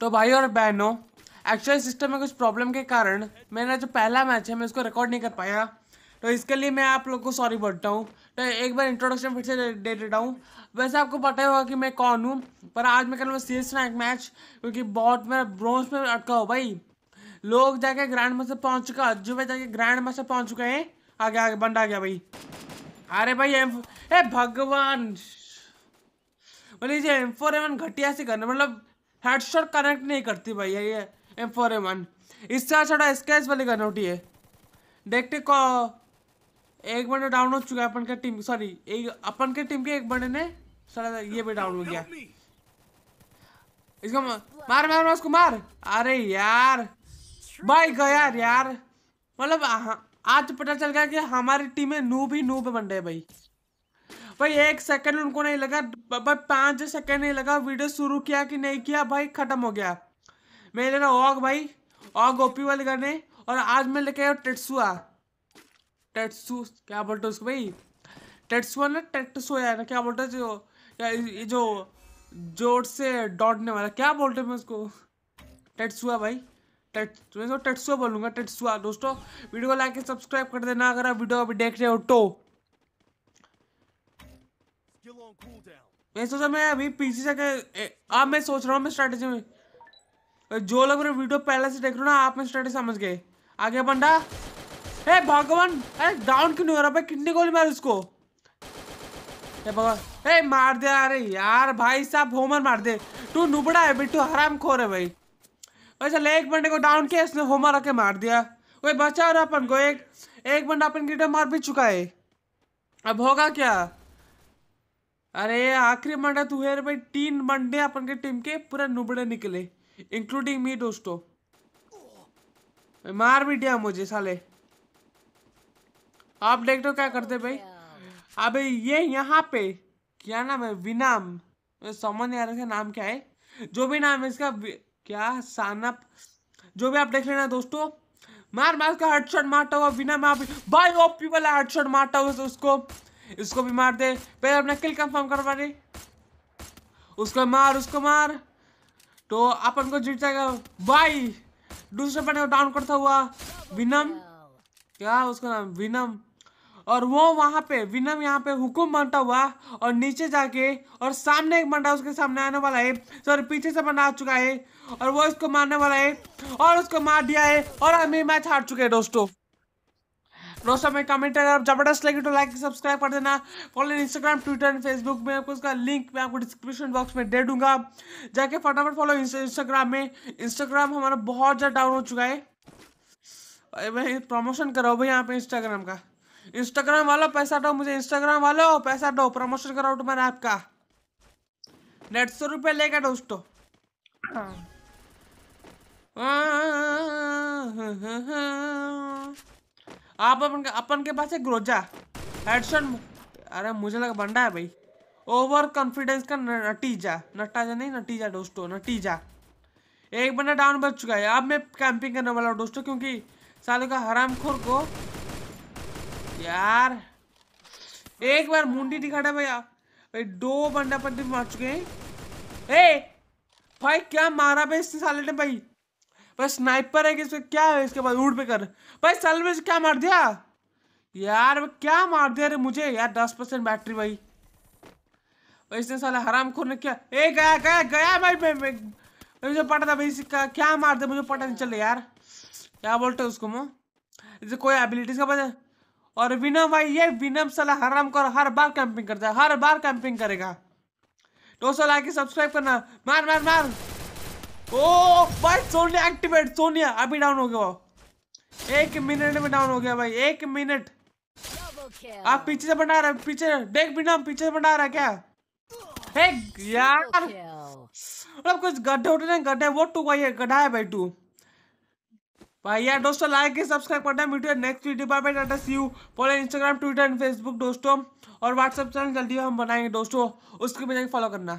तो भाई और बहनों एक्चुअल सिस्टम में कुछ प्रॉब्लम के कारण मेरा जो पहला मैच है मैं उसको रिकॉर्ड नहीं कर पाया तो इसके लिए मैं आप लोग को सॉरी बोलता हूँ तो एक बार इंट्रोडक्शन फिर से दे देता हूँ वैसे आपको पता ही होगा कि मैं कौन हूँ पर आज मैं कर रहा सीरियस ना एक मैच क्योंकि बहुत मेरा ब्रॉन्स में अटका हो भाई लोग जाके ग्रैंड मास्टर पहुँच चुका अज्जू भाई जाके ग्रैंड मास्टर पहुँच चुके हैं आगे आगे बंद आ गया भाई अरे भाई एम ए भगवान बोलिए एम फोर एवन घटिया से करना मतलब हेडशॉट कनेक्ट नहीं करती भैया ये एम फोर एम वन इससे छोटा अच्छा स्केच वाली गन उठी है देखते को एक बंदे डाउन हो चुका है अपन के टीम सॉरी एक अपन के टीम के एक बंदे ने साला ये भी डाउन हो गया इसको मार मार उसको मार अरे यार भाई गया यार मतलब हाँ, आज पता चल गया कि हमारी टीम में नूब ही नूब बन रहे भाई भाई एक सेकंड उनको नहीं लगा भाई पाँच सेकंड नहीं लगा वीडियो शुरू किया कि नहीं किया भाई खत्म हो गया मैं ले रहा ऑग भाई और गोपी वाले गाने और आज मैं लेके आया टेट्सुआ टेट्सू क्या बोलते उसको भाई टेट्सुआ ना टेट्सो यार क्या बोलते जो ये जो जोर से डॉटने वाला क्या बोलते मैं उसको टेट्सुआ भाई टेट टेटसुआ टेट्सुआ बोलूँगा टेट्सुआ दोस्तों वीडियो को लाइक सब्सक्राइब कर देना अगर आप वीडियो अभी देख रहे हो तो मैं सोचा मैं अभी पीसी से आप मैं सोच रहा हूँ मैं स्ट्रैटेजी में जो लोग मेरे वीडियो पहले से देख रहे हो ना आप में स्ट्रेटेजी समझ गए आगे बंडा हे भगवान अरे डाउन क्यों नहीं हो रहा भाई किडनी गोली मार उसको हे भगवान हे मार दे अरे यार भाई साहब होमर मार दे तू नुबड़ा है बिट्टू हराम खोर है भाई भाई चल एक बंडे को डाउन किया इसने होमर रखे मार दिया वही बचा रहा अपन को एक एक बंडा अपन गिटर मार भी चुका है अब होगा क्या अरे आखिरी मंडे तुहेर भाई तीन मंडे अपन के टीम के पूरा नुबड़े निकले इंक्लूडिंग मी दोस्तों मार भी दिया मुझे साले आप देख दो क्या करते भाई अबे ये यहाँ पे क्या नाम है विनाम समझ नहीं आ रहा नाम क्या है जो भी नाम है इसका क्या सानप जो भी आप देख लेना दोस्तों मार मार का हेडशॉट मारता हुआ बिना मार बाय ओपी वाला हेडशॉट मारता हुआ उसको इसको भी मार दे पहले अपना किल कंफर्म करवा दे उसको मार उसको मार तो अपन को जीत जाएगा भाई दूसरे बने को डाउन करता हुआ विनम क्या उसका नाम विनम और वो वहाँ पे विनम यहाँ पे हुकुम बनता हुआ और नीचे जाके और सामने एक बंदा उसके सामने आने वाला है सर पीछे से बंदा आ चुका है और वो इसको मारने वाला है और उसको मार दिया है और हम मैच हार चुके हैं दोस्तों दोस्तों में कमेंट अगर आप जबरदस्त लगे तो लाइक सब्सक्राइब कर देना follow Instagram Twitter and Facebook में आपको उसका लिंक मैं आपको डिस्क्रिप्शन बॉक्स में दे दूंगा जाके फटाफट फॉलो इंस्टाग्राम में इंस्टाग्राम हमारा बहुत ज़्यादा डाउन हो चुका है भाई प्रमोशन कराओ भाई यहाँ पे इंस्टाग्राम का इंस्टाग्राम वालों पैसा दो मुझे इंस्टाग्राम वालों पैसा दो प्रमोशन कराओ तुम्हारे ऐप का डेढ़ सौ रुपये लेगा दोस्तों हाँ, हाँ, हाँ, हाँ आप अपन अपन के पास है ग्रोजा हेडसन अरे मुझे लगा बंडा है भाई ओवर कॉन्फिडेंस का नतीजा नटाजा नहीं नटीजा दोस्तों नटीजा एक बंदा डाउन बच चुका है अब मैं कैंपिंग करने वाला हूँ दोस्तों क्योंकि सालों का हराम खोर को यार एक बार मुंडी दिखा भाई आप भाई दो बंडा पर मार चुके हैं ए भाई क्या मारा भाई इस साले ने भाई भाई स्नाइपर है कि इसमें क्या है इसके बाद उड़ पे कर भाई सल में क्या मार दिया यार क्या मार दिया अरे मुझे यार दस परसेंट बैटरी भाई भाई इसने साला हराम खोर ने क्या ए गया गया गया भाई मैं, मैं, मैं मुझे पता था भाई इसका क्या मार दिया मुझे पता नहीं चल यार क्या बोलते हैं उसको मुँह इसे कोई एबिलिटीज का पता और विनम भाई ये विनम साला हराम कर हर बार कैंपिंग करता है हर बार कैंपिंग करेगा तो सो लाइक सब्सक्राइब करना मार मार मार ओ भाई सोनिया एक्टिवेट सोनिया अभी डाउन हो गया वो एक मिनट में डाउन हो गया भाई एक मिनट आप पीछे से बना रहे पीछे देख भी ना पीछे से बना रहा क्या एक यार मतलब कुछ गड्ढे उठे ना गड्ढे वो टू भाई गड्ढा है भाई टू भाई यार दोस्तों लाइक सब्सक्राइब करना meet you next video bye bye tata see you follow Instagram Twitter and Facebook दोस्तों और व्हाट्सएप चैनल जल्दी हम बनाएंगे दोस्तों उसके बजाय फॉलो करना